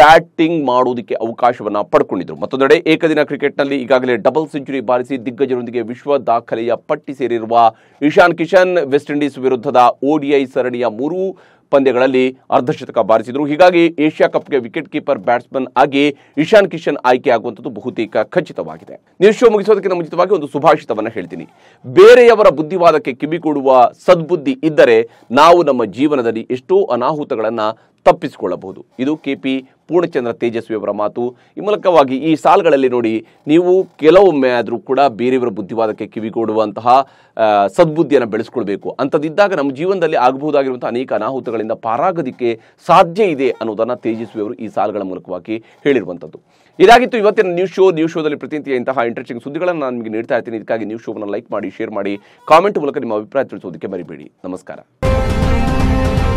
ಬ್ಯಾಟಿಂಗ್ ಮಾಡುವುದಕ್ಕೆ ಅವಕಾಶವನ್ನು ಪಡ್ಕೊಂಡಿದ್ರು ಮತ್ತೊಂದೆಡೆ ಏಕದಿನ ಕ್ರಿಕೆಟ್ನಲ್ಲಿ ಈಗಾಗಲೇ ಡಬಲ್ ಸೆಂಚುರಿ ಬಾರಿಸಿ ದಿಗ್ಗಜರೊಂದಿಗೆ ವಿಶ್ವ ದಾಖಲೆಯ ಪಟ್ಟಿ ಸೇರಿರುವ ಇಶಾನ್ ಕಿಶನ್ ವೆಸ್ಟ್ ಇಂಡೀಸ್ ವಿರುದ್ಧದ ಓಡಿಐ ಸರಣಿಯ ಮೂರು ಪಂದ್ಯಗಳಲ್ಲಿ ಅರ್ಧಶತಕ ಬಾರಿಸಿದರು ಹೀಗಾಗಿ ಏಷ್ಯಾ ಕಪ್ಗೆ ವಿಕೆಟ್ ಕೀಪರ್ ಬ್ಯಾಟ್ಸ್ಮನ್ ಆಗಿ ಇಶಾನ್ ಕಿಶನ್ ಆಯ್ಕೆ ಆಗುವಂಥದ್ದು ಬಹುತೇಕ ಖಚಿತವಾಗಿದೆ ನ್ಯೂಸ್ ಶೋ ಮುಗಿಸೋದಕ್ಕಿಂತ ಮುಂಚಿತವಾಗಿ ಒಂದು ಸುಭಾಷಿತವನ್ನು ಹೇಳ್ತೀನಿ ಬೇರೆಯವರ ಬುದ್ಧಿವಾದಕ್ಕೆ ಕೊಡುವ ಸದ್ಬುದ್ಧಿ ಇದ್ದರೆ ನಾವು ನಮ್ಮ ಜೀವನದಲ್ಲಿ ಎಷ್ಟೋ ಅನಾಹುತಗಳನ್ನು ತಪ್ಪಿಸಿಕೊಳ್ಳಬಹುದು ಇದು ಕೆ ಪಿ ಪೂರ್ಣಚಂದ್ರ ತೇಜಸ್ವಿಯವರ ಮಾತು ಈ ಮೂಲಕವಾಗಿ ಈ ಸಾಲ್ಗಳಲ್ಲಿ ನೋಡಿ ನೀವು ಕೆಲವೊಮ್ಮೆ ಆದರೂ ಕೂಡ ಬೇರೆಯವರ ಬುದ್ಧಿವಾದಕ್ಕೆ ಕಿವಿಗೊಡುವಂತಹ ಸದ್ಬುದ್ಧಿಯನ್ನು ಬೆಳೆಸ್ಕೊಳ್ಬೇಕು ಅಂಥದ್ದಿದ್ದಾಗ ನಮ್ಮ ಜೀವನದಲ್ಲಿ ಆಗಬಹುದಾಗಿರುವಂಥ ಅನೇಕ ಅನಾಹುತಗಳಿಂದ ಪಾರಾಗದಿಕ್ಕೆ ಸಾಧ್ಯ ಇದೆ ಅನ್ನೋದನ್ನು ತೇಜಸ್ವಿಯವರು ಈ ಸಾಲ್ಗಳ ಮೂಲಕವಾಗಿ ಹೇಳಿರುವಂಥದ್ದು ಇದಾಗಿತ್ತು ಇವತ್ತಿನ ನ್ಯೂಸ್ ಶೋ ನ್ಯೂಸ್ ಶೋದಲ್ಲಿ ಪ್ರತಿನಿತ್ಯ ಇಂತಹ ಇಂಟ್ರೆಸ್ಟಿಂಗ್ ಸುದ್ದಿಗಳನ್ನು ನಾನು ನಿಮಗೆ ನೀಡ್ತಾ ಇರ್ತೀನಿ ಇದಕ್ಕಾಗಿ ನ್ಯೂಸ್ ಶೋವನ್ನು ಲೈಕ್ ಮಾಡಿ ಶೇರ್ ಮಾಡಿ ಕಾಮೆಂಟ್ ಮೂಲಕ ನಿಮ್ಮ ಅಭಿಪ್ರಾಯ ತಿಳಿಸೋದಕ್ಕೆ ಮರಿಬೇಡಿ ನಮಸ್ಕಾರ